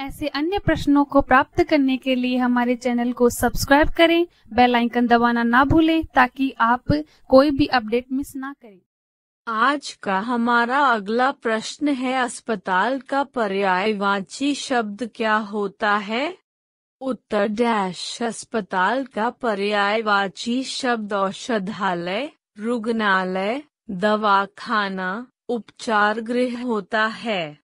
ऐसे अन्य प्रश्नों को प्राप्त करने के लिए हमारे चैनल को सब्सक्राइब करें बेल आइकन दबाना ना भूलें ताकि आप कोई भी अपडेट मिस ना करें आज का हमारा अगला प्रश्न है अस्पताल का पर्यायवाची शब्द क्या होता है उत्तर डैश अस्पताल का पर्यायवाची शब्द औषधालय रुग्णालय दवाखाना उपचार गृह होता है